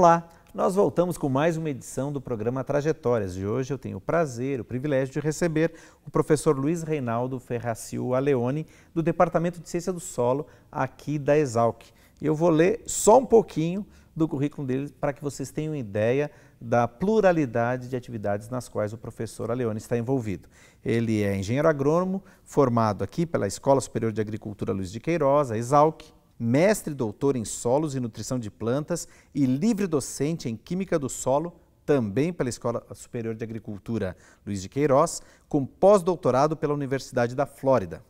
Olá, nós voltamos com mais uma edição do programa Trajetórias e hoje eu tenho o prazer, o privilégio de receber o professor Luiz Reinaldo Ferraciu Aleone, do Departamento de Ciência do Solo, aqui da Exalc. Eu vou ler só um pouquinho do currículo dele para que vocês tenham ideia da pluralidade de atividades nas quais o professor Aleone está envolvido. Ele é engenheiro agrônomo, formado aqui pela Escola Superior de Agricultura Luiz de Queiroz, a Exalc, mestre doutor em solos e nutrição de plantas e livre docente em Química do Solo, também pela Escola Superior de Agricultura Luiz de Queiroz, com pós-doutorado pela Universidade da Flórida.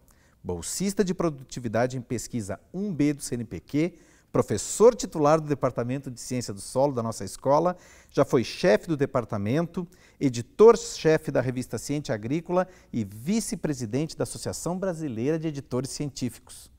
Bolsista de Produtividade em Pesquisa 1B do CNPq, professor titular do Departamento de Ciência do Solo da nossa escola, já foi chefe do departamento, editor-chefe da revista Ciência Agrícola e vice-presidente da Associação Brasileira de Editores Científicos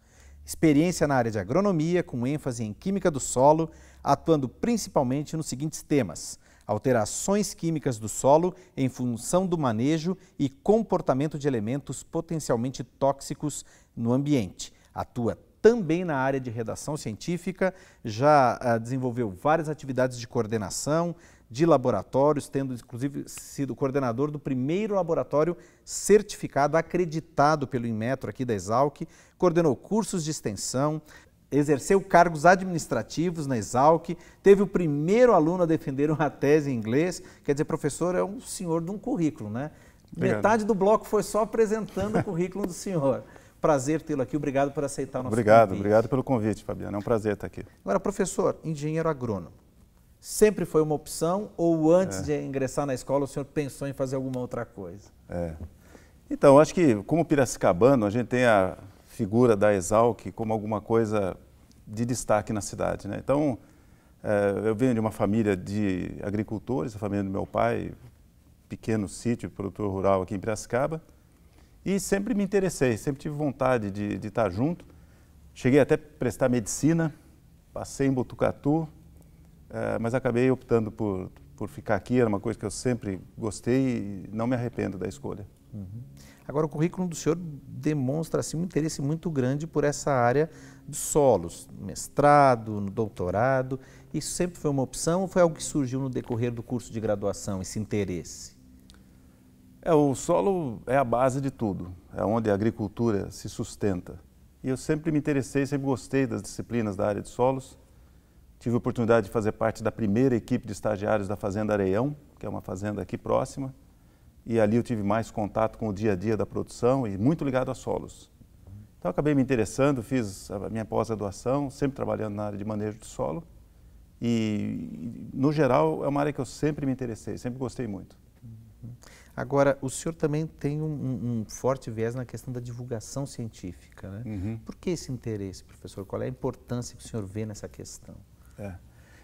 experiência na área de agronomia, com ênfase em química do solo, atuando principalmente nos seguintes temas: alterações químicas do solo em função do manejo e comportamento de elementos potencialmente tóxicos no ambiente. Atua também na área de redação científica, já ah, desenvolveu várias atividades de coordenação, de laboratórios, tendo inclusive sido coordenador do primeiro laboratório certificado, acreditado pelo Inmetro aqui da Exalc, coordenou cursos de extensão, exerceu cargos administrativos na Exalc, teve o primeiro aluno a defender uma tese em inglês, quer dizer, professor é um senhor de um currículo, né? Obrigado. Metade do bloco foi só apresentando o currículo do senhor. Prazer tê-lo aqui, obrigado por aceitar o nosso obrigado, convite. Obrigado, obrigado pelo convite, Fabiano, é um prazer estar aqui. Agora, professor, engenheiro agrônomo, sempre foi uma opção ou antes é. de ingressar na escola o senhor pensou em fazer alguma outra coisa? É. Então, acho que como piracicabano, a gente tem a figura da Exalc como alguma coisa de destaque na cidade. Né? Então, é, eu venho de uma família de agricultores, a família do meu pai, pequeno sítio, produtor rural aqui em Piracicaba, e sempre me interessei, sempre tive vontade de, de estar junto. Cheguei até a prestar medicina, passei em Botucatu, ah, mas acabei optando por, por ficar aqui, era uma coisa que eu sempre gostei e não me arrependo da escolha. Uhum. Agora, o currículo do senhor demonstra assim, um interesse muito grande por essa área de solos, mestrado, doutorado. Isso sempre foi uma opção ou foi algo que surgiu no decorrer do curso de graduação, esse interesse? É, o solo é a base de tudo, é onde a agricultura se sustenta. E eu sempre me interessei, sempre gostei das disciplinas da área de solos Tive a oportunidade de fazer parte da primeira equipe de estagiários da Fazenda Areião, que é uma fazenda aqui próxima, e ali eu tive mais contato com o dia a dia da produção e muito ligado a solos. Então acabei me interessando, fiz a minha pós-graduação, sempre trabalhando na área de manejo de solo. E, no geral, é uma área que eu sempre me interessei, sempre gostei muito. Agora, o senhor também tem um, um forte viés na questão da divulgação científica, né? Uhum. Por que esse interesse, professor? Qual é a importância que o senhor vê nessa questão? É.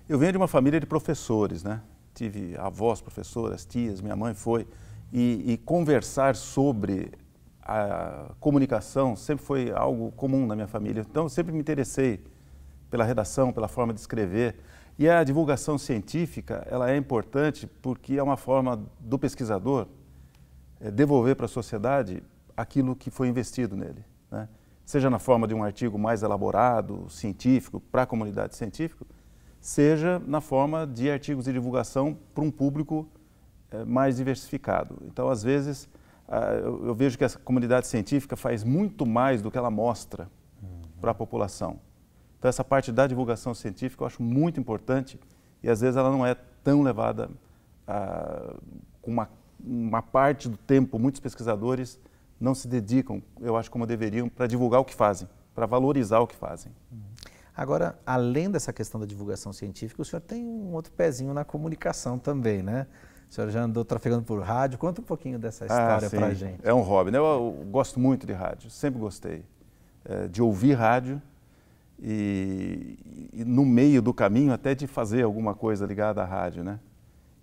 Eu venho de uma família de professores, né? Tive avós professoras, tias, minha mãe foi. E, e conversar sobre a comunicação sempre foi algo comum na minha família. Então, eu sempre me interessei pela redação, pela forma de escrever. E a divulgação científica, ela é importante porque é uma forma do pesquisador é, devolver para a sociedade aquilo que foi investido nele. Né? Seja na forma de um artigo mais elaborado, científico, para a comunidade científica, seja na forma de artigos de divulgação para um público eh, mais diversificado. Então, às vezes, ah, eu vejo que a comunidade científica faz muito mais do que ela mostra uhum. para a população. Então, essa parte da divulgação científica eu acho muito importante e às vezes ela não é tão levada a, ah, com uma, uma parte do tempo. Muitos pesquisadores não se dedicam, eu acho, como deveriam, para divulgar o que fazem, para valorizar o que fazem. Uhum. Agora, além dessa questão da divulgação científica, o senhor tem um outro pezinho na comunicação também, né? O senhor já andou trafegando por rádio. Conta um pouquinho dessa ah, história ah, para gente. É um hobby, né? Eu, eu, gosto muito de rádio, sempre gostei é, de ouvir rádio e, e, no meio do caminho até de fazer alguma coisa ligada à rádio, né?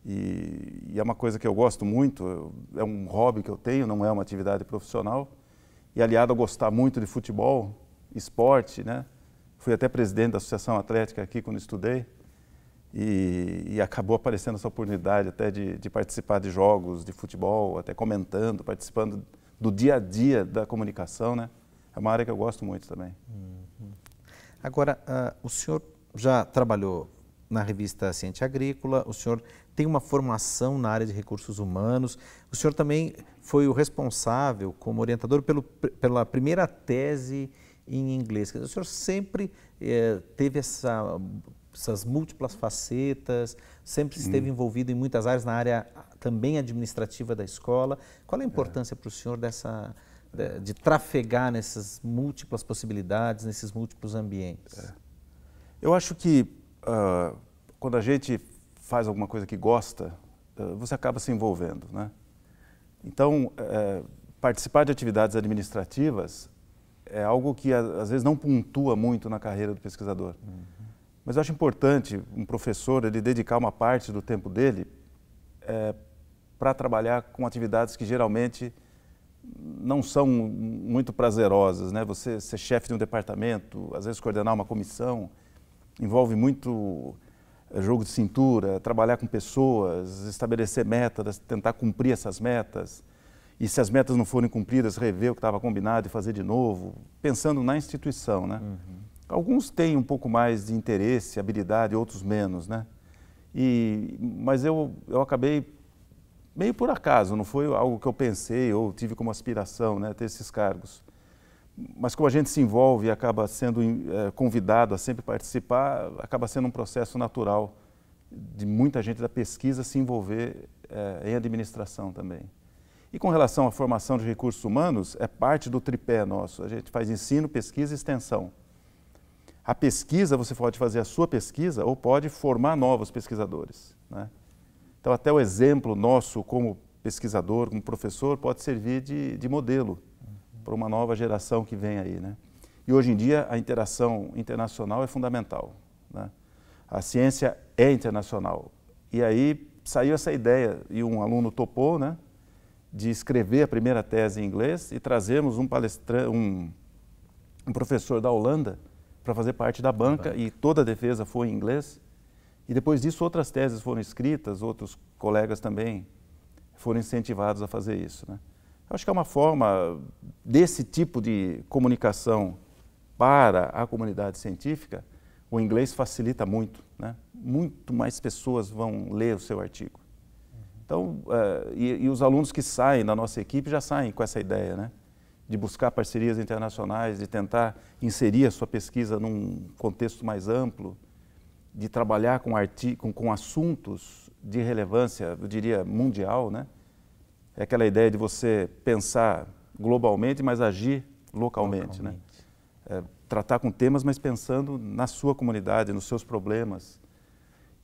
E, e é uma coisa que eu gosto muito, é um hobby que eu tenho, não é uma atividade profissional. E aliado a gostar muito de futebol, esporte, né? fui até presidente da Associação Atlética aqui quando estudei. E, e, acabou aparecendo essa oportunidade até de, de, participar de jogos de futebol, até comentando, participando do dia a dia da comunicação, né? É uma área que eu gosto muito também. Uhum. Agora, uh, o senhor já trabalhou na revista Ciente Agrícola, o senhor tem uma formação na área de recursos humanos, o senhor também foi o responsável como orientador pelo, pela primeira tese em inglês. o senhor sempre é, teve essa, essas múltiplas facetas, sempre esteve hum. envolvido em muitas áreas, na área ah, também administrativa da escola. Qual a importância é. para o senhor dessa, de, de, trafegar nessas múltiplas possibilidades, nesses múltiplos ambientes? É. Eu acho que uh, quando a gente faz alguma coisa que gosta, uh, você acaba se envolvendo, né? Então, uh, participar de atividades administrativas é, algo que às vezes não pontua muito na carreira do pesquisador. Uhum. Mas eu acho importante um professor ele dedicar uma parte do tempo dele é, para trabalhar com atividades que geralmente não são muito prazerosas, né? Você ser chefe de um departamento, às vezes coordenar uma comissão, envolve muito é, jogo de cintura, trabalhar com pessoas, estabelecer metas, tentar cumprir essas metas e se as metas não forem cumpridas, rever o que estava combinado e fazer de novo, pensando na instituição, né? Uhum. Alguns têm um pouco mais de interesse, habilidade, outros menos, né? E, mas eu, eu acabei meio por acaso, não foi algo que eu pensei ou tive como aspiração, né, ter esses cargos. Mas como a gente se envolve e acaba sendo é, convidado a sempre participar, acaba sendo um processo natural de muita gente da pesquisa se envolver é, em administração também. E com relação à formação de recursos humanos, é parte do tripé nosso. A gente faz ensino, pesquisa e extensão. A pesquisa, você pode fazer a sua pesquisa ou pode formar novos pesquisadores. Né? Então, até o exemplo nosso como pesquisador, como professor, pode servir de, de modelo uhum. para uma nova geração que vem aí. Né? E hoje em dia, a interação internacional é fundamental. Né? A ciência é internacional. E aí saiu essa ideia, e um aluno topou, né? de escrever a primeira tese em inglês e trazermos um, um, um professor da Holanda para fazer parte da banca, banca, e toda a defesa foi em inglês. E depois disso, outras teses foram escritas, outros colegas também foram incentivados a fazer isso. Né? Eu acho que é uma forma desse tipo de comunicação para a comunidade científica, o inglês facilita muito. Né? Muito mais pessoas vão ler o seu artigo. Então, uh, e, e, os alunos que saem da nossa equipe já saem com essa ideia, né? De buscar parcerias internacionais, de tentar inserir a sua pesquisa num contexto mais amplo, de trabalhar com, com, com assuntos de relevância, eu diria, mundial, né? É aquela ideia de você pensar globalmente, mas agir localmente, né? localmente. né? É, tratar com temas, mas pensando na sua comunidade, nos seus problemas,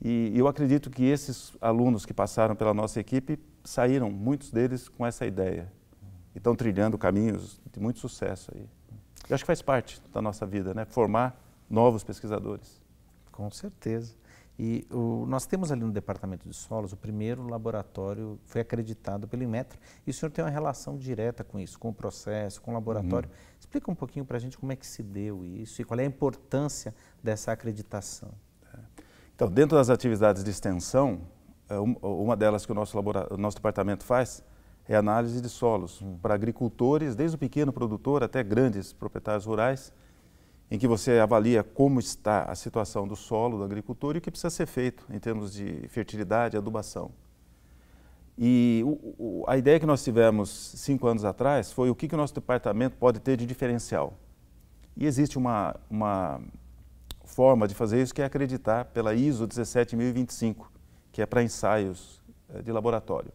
e eu acredito que esses alunos que passaram pela nossa equipe saíram, muitos deles, com essa ideia. E estão trilhando caminhos de muito sucesso aí. Eu acho que faz parte da nossa vida, né? Formar novos pesquisadores. Com certeza. E o, nós temos ali no Departamento de Solos, o primeiro laboratório foi acreditado pelo Inmetro, e o senhor tem uma relação direta com isso, com o processo, com o laboratório. Uhum. Explica um pouquinho para a gente como é que se deu isso e qual é a importância dessa acreditação. É. Então, dentro das atividades de extensão, é uma delas que o nosso, o nosso departamento faz é análise de solos hum. para agricultores, desde o pequeno produtor até grandes proprietários rurais, em que você avalia como está a situação do solo do agricultor e o que precisa ser feito em termos de fertilidade e adubação. E o, o, a ideia que nós tivemos cinco anos atrás foi o que, que o nosso departamento pode ter de diferencial. E existe uma, uma forma de fazer isso que é acreditar pela ISO 17025, que é para ensaios eh, de laboratório.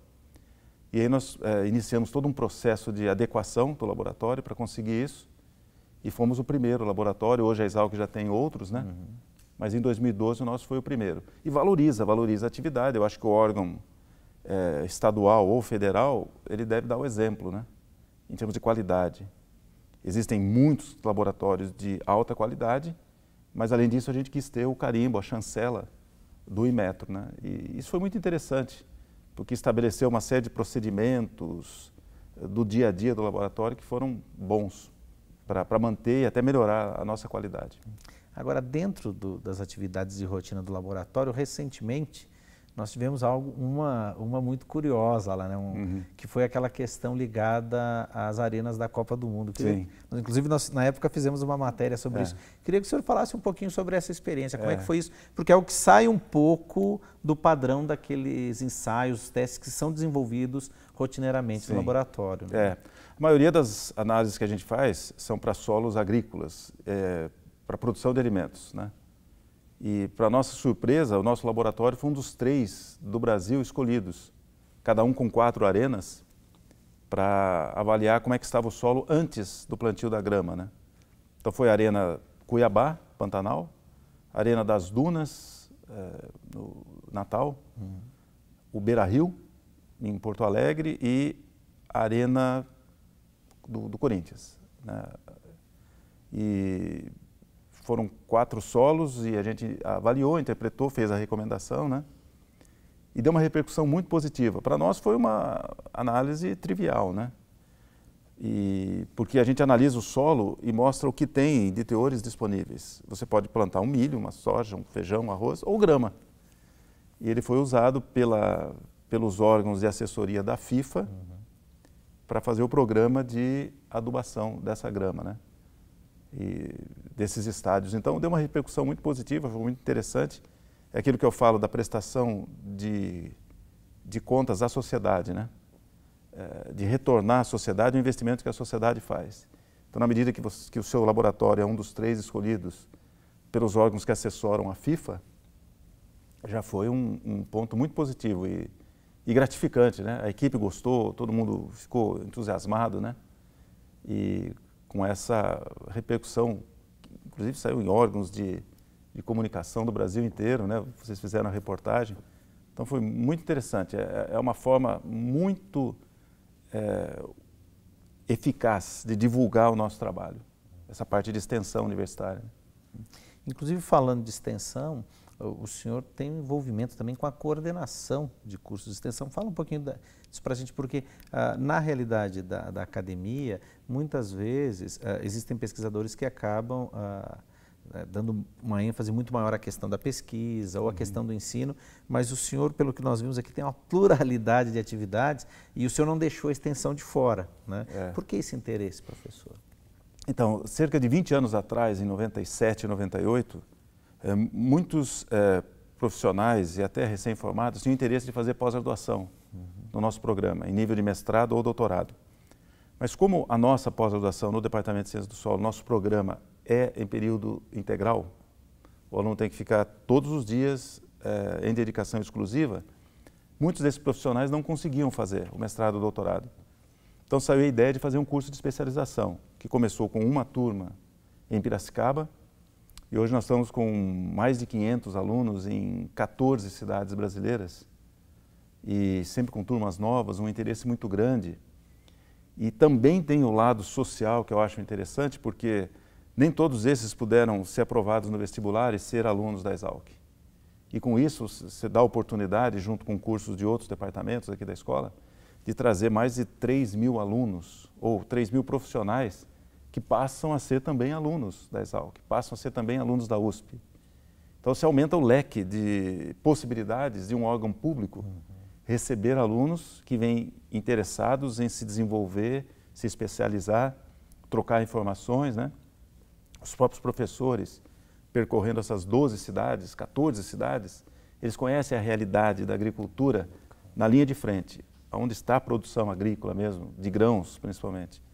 E aí nós eh, iniciamos todo um processo de adequação do laboratório para conseguir isso. E fomos o primeiro laboratório, hoje a Exalc já tem outros, né? Uhum. Mas em 2012 o nosso foi o primeiro. E valoriza, valoriza a atividade. Eu acho que o órgão eh, estadual ou federal, ele deve dar o exemplo, né? Em termos de qualidade. Existem muitos laboratórios de alta qualidade mas, além disso, a gente quis ter o carimbo, a chancela do Imetro. Né? E isso foi muito interessante, porque estabeleceu uma série de procedimentos eh, do dia a dia do laboratório que foram bons para manter e até melhorar a nossa qualidade. Agora, dentro do, das atividades de rotina do laboratório, recentemente nós tivemos algo, uma, uma muito curiosa lá, né? Um, uhum. que foi aquela questão ligada às arenas da Copa do Mundo. que Sim. Nós, inclusive, nós, na época fizemos uma matéria sobre é. isso. Queria que o senhor falasse um pouquinho sobre essa experiência, como é. é que foi isso, porque é o que sai um pouco do padrão daqueles ensaios, testes que são desenvolvidos rotineiramente Sim. no laboratório. Né? É. A maioria das análises que a gente faz são para solos agrícolas, é, para produção de alimentos, né? E, para nossa surpresa, o nosso laboratório foi um dos três do Brasil escolhidos, cada um com quatro arenas, para avaliar como é que estava o solo antes do plantio da grama. Né? Então foi a Arena Cuiabá, Pantanal, Arena das Dunas, eh, no Natal, uhum. o Beira Rio, em Porto Alegre, e a Arena do, do Corinthians. Né? E foram quatro solos e a gente avaliou, interpretou, fez a recomendação, né? E deu uma repercussão muito positiva. Para nós foi uma análise trivial, né? E porque a gente analisa o solo e mostra o que tem de teores disponíveis. Você pode plantar um milho, uma soja, um feijão, um arroz ou grama. E ele foi usado pela, pelos órgãos de assessoria da FIFA uhum. para fazer o programa de adubação dessa grama, né? e desses estádios. Então deu uma repercussão muito positiva, foi muito interessante. É aquilo que eu falo da prestação de, de contas à sociedade, né? É, de retornar à sociedade o investimento que a sociedade faz. Então, na medida que, você, que o seu laboratório é um dos três escolhidos pelos órgãos que assessoram a FIFA, já foi um, um ponto muito positivo e, e, gratificante, né? A equipe gostou, todo mundo ficou entusiasmado, né? E com essa repercussão, inclusive saiu em órgãos de, de comunicação do Brasil inteiro, né? vocês fizeram a reportagem. Então foi muito interessante, é, é, é uma forma muito é, eficaz de divulgar o nosso trabalho, essa parte de extensão universitária. Né? Inclusive falando de extensão, o senhor tem envolvimento também com a coordenação de cursos de extensão. Fala um pouquinho da, disso para a gente, porque ah, na realidade da, da, academia, muitas vezes ah, existem pesquisadores que acabam ah, né, dando uma ênfase muito maior à questão da pesquisa ou à uhum. questão do ensino, mas o senhor, pelo que nós vimos aqui, tem uma pluralidade de atividades e o senhor não deixou a extensão de fora. Né? É. Por que esse interesse, professor? Então, cerca de 20 anos atrás, em 97, 98, é, muitos é, profissionais e até recém-formados tinham interesse de fazer pós-graduação uhum. no nosso programa, em nível de mestrado ou doutorado. Mas como a nossa pós-graduação no Departamento de Ciências do Solo, nosso programa é em período integral, o aluno tem que ficar todos os dias é, em dedicação exclusiva, muitos desses profissionais não conseguiam fazer o mestrado ou doutorado. Então saiu a ideia de fazer um curso de especialização, que começou com uma turma em Piracicaba, e hoje nós estamos com mais de 500 alunos em 14 cidades brasileiras e sempre com turmas novas, um interesse muito grande. E também tem o lado social que eu acho interessante, porque nem todos esses puderam ser aprovados no vestibular e ser alunos da Exalc. E com isso, você dá oportunidade, junto com cursos de outros departamentos aqui da escola, de trazer mais de 3 mil alunos ou 3 mil profissionais que passam a ser também alunos da ESAL, que passam a ser também alunos da USP. Então se aumenta o leque de possibilidades de um órgão público receber alunos que vêm interessados em se desenvolver, se especializar, trocar informações, né? Os próprios professores percorrendo essas 12 cidades, 14 cidades, eles conhecem a realidade da agricultura na linha de frente, onde está a produção agrícola mesmo, de grãos principalmente.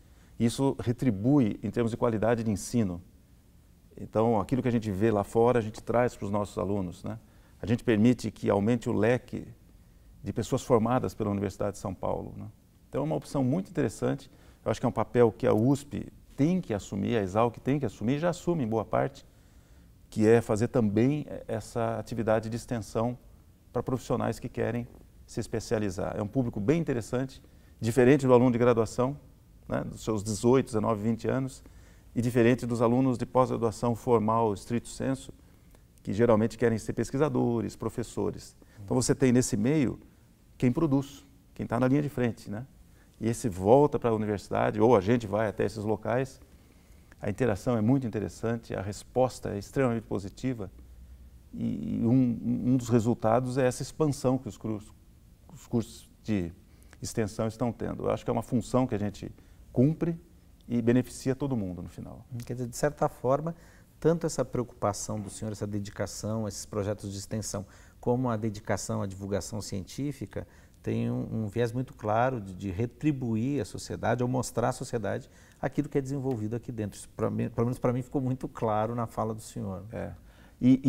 Isso retribui em termos de qualidade de ensino. Então, aquilo que a gente vê lá fora, a gente traz para os nossos alunos. Né? A gente permite que aumente o leque de pessoas formadas pela Universidade de São Paulo. Né? Então, é uma opção muito interessante. Eu acho que é um papel que a USP tem que assumir, a Exalc tem que assumir, já assume em boa parte, que é fazer também essa atividade de extensão para profissionais que querem se especializar. É um público bem interessante, diferente do aluno de graduação, né, dos seus 18, 19, 20 anos, e diferente dos alunos de pós-graduação formal, estrito senso, que geralmente querem ser pesquisadores, professores. Então você tem nesse meio quem produz, quem está na linha de frente, né? E esse volta para a universidade, ou a gente vai até esses locais. A interação é muito interessante, a resposta é extremamente positiva. E um, um dos resultados é essa expansão que os, cursos, os cursos de extensão estão tendo. Eu acho que é uma função que a gente cumpre e beneficia todo mundo no final. Hum, quer dizer, de certa forma, tanto essa preocupação do senhor, essa dedicação, esses projetos de extensão, como a dedicação à divulgação científica, tem um, um viés muito claro de, de, retribuir à sociedade, ou mostrar à sociedade aquilo que é desenvolvido aqui dentro. Isso, mim, pelo menos para mim, ficou muito claro na fala do senhor. É. E,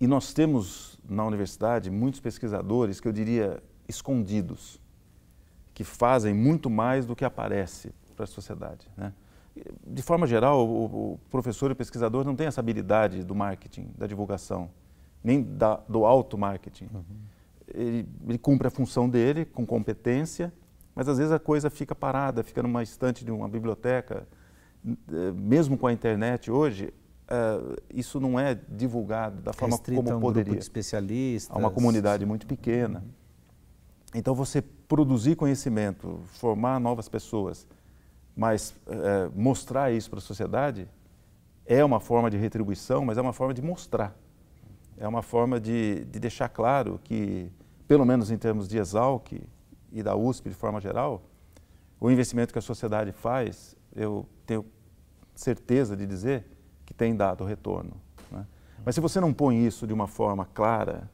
e, e nós temos na universidade muitos pesquisadores que eu diria escondidos, que fazem muito mais do que aparece para a sociedade. Né? De forma geral, o, o professor e o pesquisador não tem essa habilidade do marketing, da divulgação, nem da, do auto-marketing. Uhum. Ele, ele cumpre a função dele com competência, mas às vezes a coisa fica parada, fica numa estante de uma biblioteca. Eh, mesmo com a internet hoje, Uh, isso não é divulgado da forma Restrita como um poderia. A uma comunidade muito pequena. Uhum. Então você produzir conhecimento, formar novas pessoas mas é, mostrar isso para a sociedade é uma forma de retribuição, mas é uma forma de mostrar. É uma forma de, de deixar claro que, pelo menos em termos de Exalc e da USP de forma geral, o investimento que a sociedade faz, eu tenho certeza de dizer que tem dado retorno. Né? Mas se você não põe isso de uma forma clara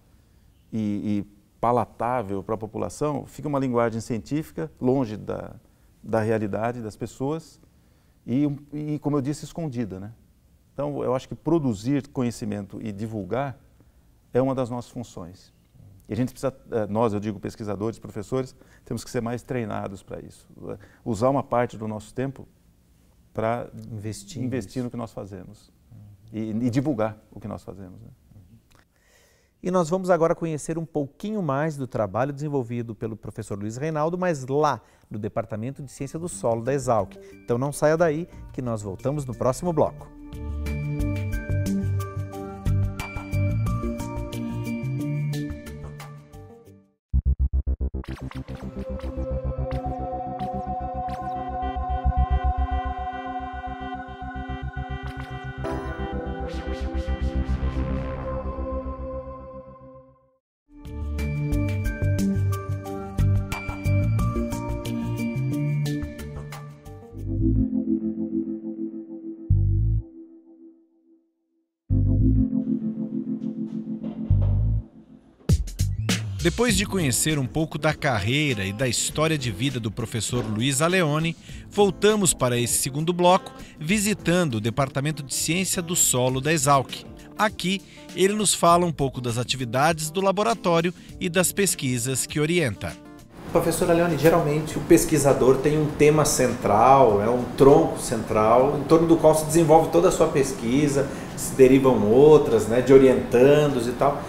e, e palatável para a população, fica uma linguagem científica longe da, da realidade das pessoas e, e, como eu disse, escondida. Né? Então, eu acho que produzir conhecimento e divulgar é uma das nossas funções. E a gente precisa, eh, nós, eu digo pesquisadores, professores, temos que ser mais treinados para isso. Eh, usar uma parte do nosso tempo para investir, investir no que nós fazemos uhum. e, e, divulgar o que nós fazemos. Né? E nós vamos agora conhecer um pouquinho mais do trabalho desenvolvido pelo professor Luiz Reinaldo, mas lá no Departamento de Ciência do Solo da Exalc. Então não saia daí que nós voltamos no próximo bloco. Thank you. Depois de conhecer um pouco da carreira e da história de vida do professor Luiz Aleone, voltamos para esse segundo bloco visitando o Departamento de Ciência do Solo da Exalc. Aqui, ele nos fala um pouco das atividades do laboratório e das pesquisas que orienta. Professora Leone, geralmente o pesquisador tem um tema central, é um tronco central, em torno do qual se desenvolve toda a sua pesquisa, se derivam outras, né, de orientandos e tal.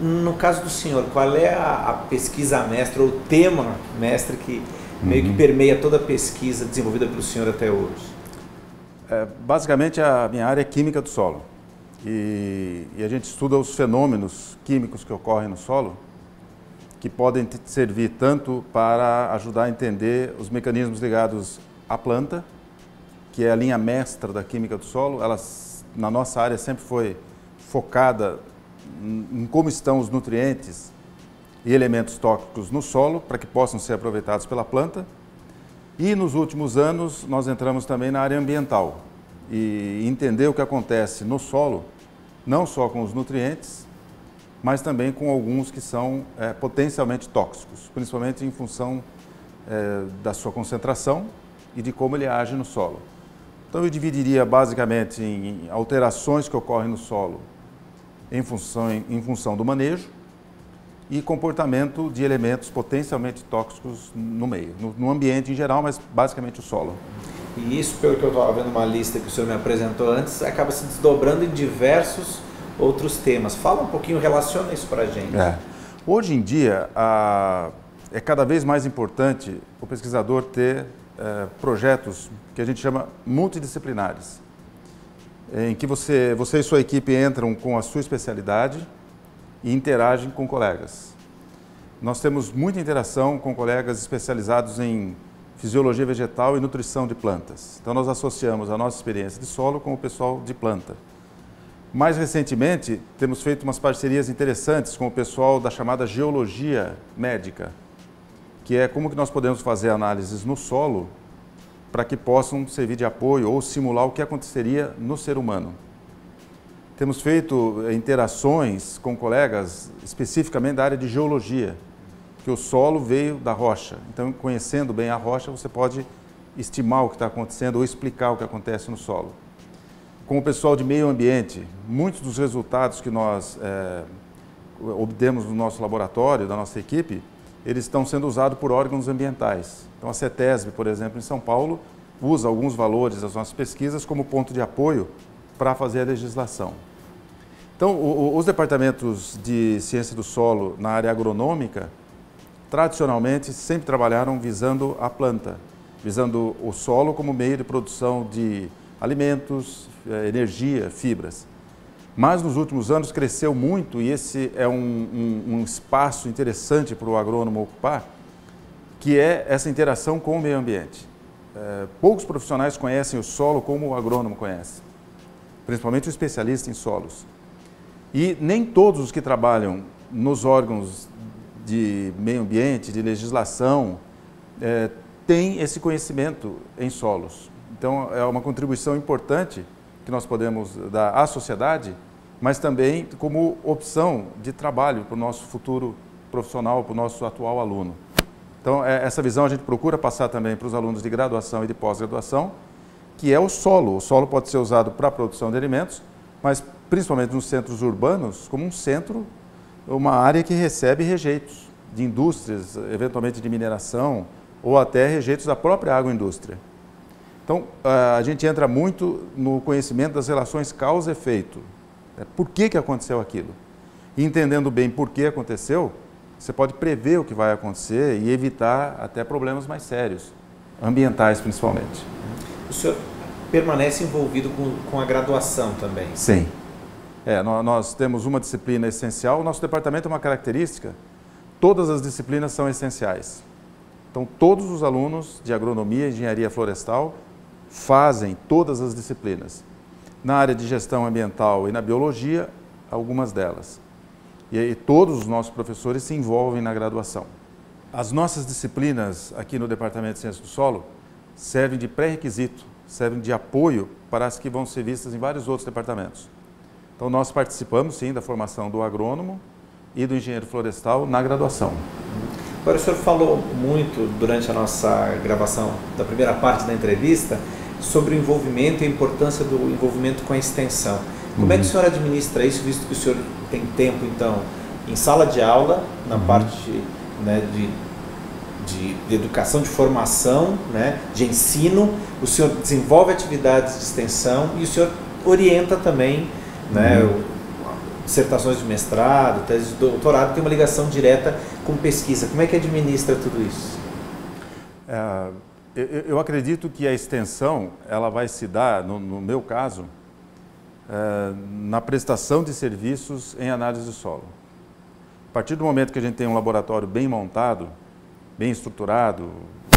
No caso do senhor, qual é a, a pesquisa mestra ou o tema mestre que uhum. meio que uhum. permeia toda a pesquisa desenvolvida pelo senhor até hoje? É, basicamente, a minha área é química do solo. E, e, a gente estuda os fenômenos químicos que ocorrem no solo, que podem servir tanto para ajudar a entender os mecanismos ligados à planta, que é a linha mestra da química do solo. Ela, na nossa área, sempre foi focada em como estão os nutrientes e elementos tóxicos no solo para que possam ser aproveitados pela planta. E nos últimos anos nós entramos também na área ambiental e entender o que acontece no solo, não só com os nutrientes, mas também com alguns que são é, potencialmente tóxicos, principalmente em função é, da sua concentração e de como ele age no solo. Então eu dividiria basicamente em alterações que ocorrem no solo em função, em função do manejo e comportamento de elementos potencialmente tóxicos no meio, no, no ambiente em geral, mas basicamente o solo. E isso, pelo que eu estava vendo uma lista que o senhor me apresentou antes, acaba se desdobrando em diversos outros temas. Fala um pouquinho, relaciona isso para a gente. É. Hoje em dia, a, é cada vez mais importante o pesquisador ter é, projetos que a gente chama multidisciplinares em que você, você e sua equipe entram com a sua especialidade e interagem com colegas. Nós temos muita interação com colegas especializados em fisiologia vegetal e nutrição de plantas. Então nós associamos a nossa experiência de solo com o pessoal de planta. Mais recentemente, temos feito umas parcerias interessantes com o pessoal da chamada geologia médica, que é como que nós podemos fazer análises no solo para que possam servir de apoio ou simular o que aconteceria no ser humano. Temos feito eh, interações com colegas, especificamente da área de geologia, que o solo veio da rocha. Então, conhecendo bem a rocha, você pode estimar o que está acontecendo ou explicar o que acontece no solo. Com o pessoal de meio ambiente, muitos dos resultados que nós é, obtemos no nosso laboratório, da nossa equipe, eles estão sendo usados por órgãos ambientais. Então a CETESB, por exemplo, em São Paulo, usa alguns valores das nossas pesquisas como ponto de apoio para fazer a legislação. Então, o, o, os departamentos de ciência do solo na área agronômica, tradicionalmente, sempre trabalharam visando a planta, visando o solo como meio de produção de alimentos, eh, energia, fibras mas nos últimos anos cresceu muito e esse é um, um, um espaço interessante para o agrônomo ocupar, que é essa interação com o meio ambiente. É, poucos profissionais conhecem o solo como o agrônomo conhece, principalmente o especialista em solos. E nem todos os que trabalham nos órgãos de meio ambiente, de legislação, é, têm esse conhecimento em solos. Então, é uma contribuição importante que nós podemos dar à sociedade mas também como opção de trabalho para o nosso futuro profissional, para o nosso atual aluno. Então, é, essa visão a gente procura passar também para os alunos de graduação e de pós-graduação, que é o solo. O solo pode ser usado para a produção de alimentos, mas principalmente nos centros urbanos, como um centro, uma área que recebe rejeitos de indústrias, eventualmente de mineração, ou até rejeitos da própria agroindústria. Então, a gente entra muito no conhecimento das relações causa-efeito. É, por que, que aconteceu aquilo? E entendendo bem por que aconteceu, você pode prever o que vai acontecer e evitar até problemas mais sérios, ambientais principalmente. O senhor permanece envolvido com, com a graduação também? Sim. É, nós, temos uma disciplina essencial. O nosso departamento é uma característica. Todas as disciplinas são essenciais. Então, todos os alunos de agronomia e engenharia florestal fazem todas as disciplinas. Na área de gestão ambiental e na biologia, algumas delas. E, todos os nossos professores se envolvem na graduação. As nossas disciplinas aqui no Departamento de ciências do Solo servem de pré-requisito, servem de apoio para as que vão ser vistas em vários outros departamentos. Então nós participamos sim da formação do agrônomo e do engenheiro florestal na graduação. Agora o senhor falou muito durante a nossa gravação da primeira parte da entrevista sobre o envolvimento e a importância do envolvimento com a extensão. Como uhum. é que uhum. o senhor administra isso, visto que o senhor tem tempo, então, em sala de aula, na uhum. parte né, de, de, de, educação, de formação, né, de ensino, o senhor desenvolve atividades de extensão e o senhor orienta também né, uhum. né, dissertações de mestrado, tese de doutorado, tem uma ligação direta com pesquisa. Como é que administra tudo isso? Uh eu acredito que a extensão ela vai se dar, no, no meu caso, é, na prestação de serviços em análise de solo. A partir do momento que a gente tem um laboratório bem montado, bem estruturado,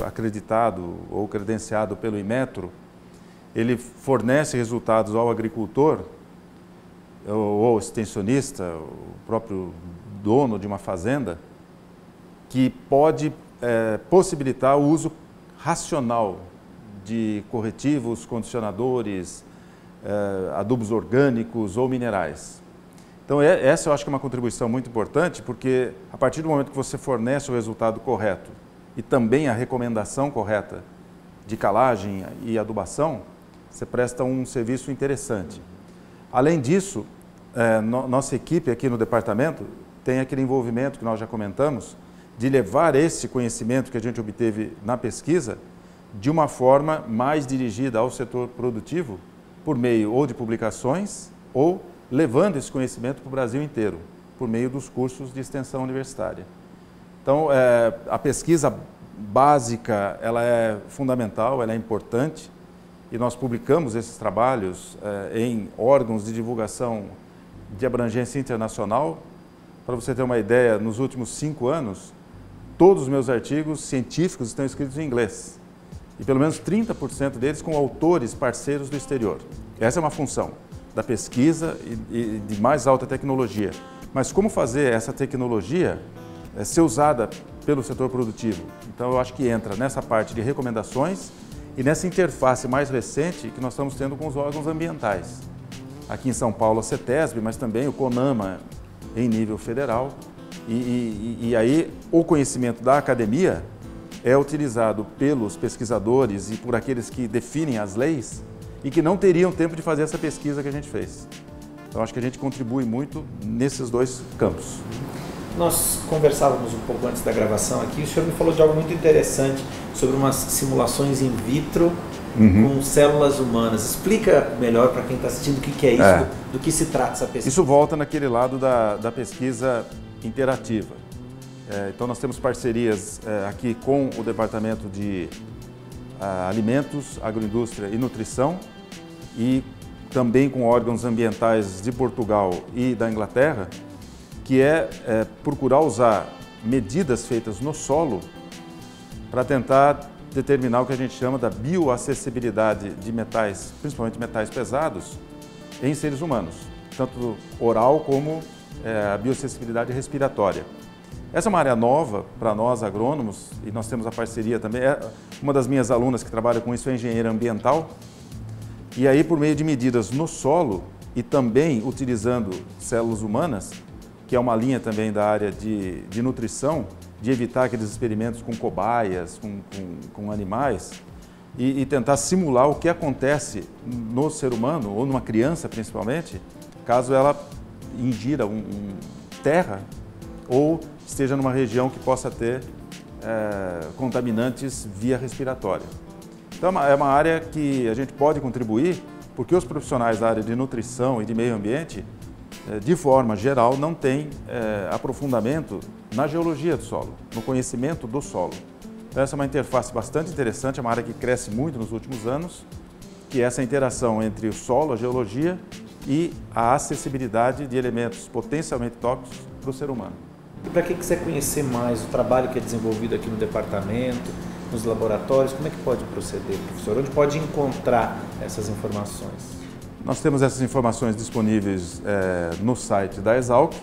acreditado ou credenciado pelo Imetro, ele fornece resultados ao agricultor eh, ou ao extensionista, o próprio dono de uma fazenda, que pode é, possibilitar o uso racional de corretivos, condicionadores, eh, adubos orgânicos ou minerais. Então, é, essa eu acho que é uma contribuição muito importante, porque a partir do momento que você fornece o resultado correto e também a recomendação correta de calagem e adubação, você presta um serviço interessante. Além disso, eh, nossa equipe aqui no departamento tem aquele envolvimento que nós já comentamos de levar esse conhecimento que a gente obteve na pesquisa de uma forma mais dirigida ao setor produtivo, por meio ou de publicações ou levando esse conhecimento para o Brasil inteiro, por meio dos cursos de extensão universitária. Então, é, a pesquisa básica ela é fundamental, ela é importante, e nós publicamos esses trabalhos é, em órgãos de divulgação de abrangência internacional. Para você ter uma ideia, nos últimos cinco anos, todos os meus artigos científicos estão escritos em inglês. E pelo menos 30% deles com autores parceiros do exterior. Essa é uma função da pesquisa e, de mais alta tecnologia. Mas como fazer essa tecnologia eh, ser usada pelo setor produtivo? Então eu acho que entra nessa parte de recomendações e nessa interface mais recente que nós estamos tendo com os órgãos ambientais. Aqui em São Paulo, a CETESB, mas também o CONAMA em nível federal e, e, e aí o conhecimento da academia é utilizado pelos pesquisadores e por aqueles que definem as leis e que não teriam tempo de fazer essa pesquisa que a gente fez. Então acho que a gente contribui muito nesses dois campos. Nós conversávamos um pouco antes da gravação aqui, o senhor me falou de algo muito interessante sobre umas simulações in vitro uhum. com células humanas. Explica melhor para quem está assistindo o que, que é isso, é. Do, do que se trata essa pesquisa. Isso volta naquele lado da, da pesquisa interativa. É, então nós temos parcerias é, aqui com o Departamento de a, é, Alimentos, Agroindústria e Nutrição e também com órgãos ambientais de Portugal e da Inglaterra, que é, é procurar usar medidas feitas no solo para tentar determinar o que a gente chama da bioacessibilidade de metais, principalmente metais pesados, em seres humanos, tanto oral como é, a biossensibilidade respiratória. Essa é uma área nova para nós agrônomos e nós temos a parceria também. É, uma das minhas alunas que trabalha com isso é engenheira ambiental. E aí, por meio de medidas no solo e também utilizando células humanas, que é uma linha também da área de, de nutrição, de evitar aqueles experimentos com cobaias, com, com, com animais, e, e, tentar simular o que acontece no ser humano, ou numa criança principalmente, caso ela ingira um, um terra ou esteja numa região que possa ter é, contaminantes via respiratória. Então é, é uma, área que a gente pode contribuir porque os profissionais da área de nutrição e de meio ambiente, é, de forma geral, não têm é, aprofundamento na geologia do solo, no conhecimento do solo. Então, essa é uma interface bastante interessante, é uma área que cresce muito nos últimos anos, que é essa interação entre o solo, a geologia e a acessibilidade de elementos potencialmente tóxicos para o ser humano. E para quem quiser conhecer mais o trabalho que é desenvolvido aqui no departamento, nos laboratórios, como é que pode proceder, professor? Onde pode encontrar essas informações? Nós temos essas informações disponíveis é, no site da Exalc,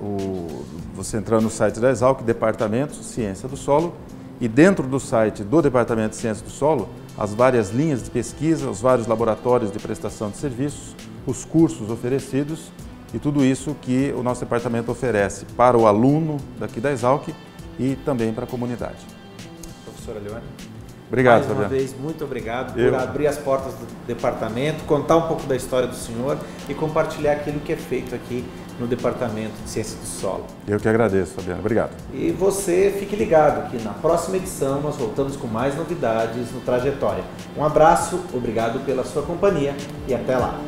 o, você entrando no site da Exalc, Departamento Ciência do Solo, e dentro do site do Departamento de Ciência do Solo, as várias linhas de pesquisa, os vários laboratórios de prestação de serviços, os cursos oferecidos e tudo isso que o nosso departamento oferece para o aluno daqui da Exalc e também para a comunidade. Professora Leone. Obrigado, Mais uma Fabiano. vez, muito obrigado Eu... por abrir as portas do departamento, contar um pouco da história do senhor e compartilhar aquilo que é feito aqui no Departamento de Ciência do Solo. Eu que agradeço, Fabiano. Obrigado. E você fique ligado que na próxima edição nós voltamos com mais novidades no Trajetória. Um abraço, obrigado pela sua companhia e até lá.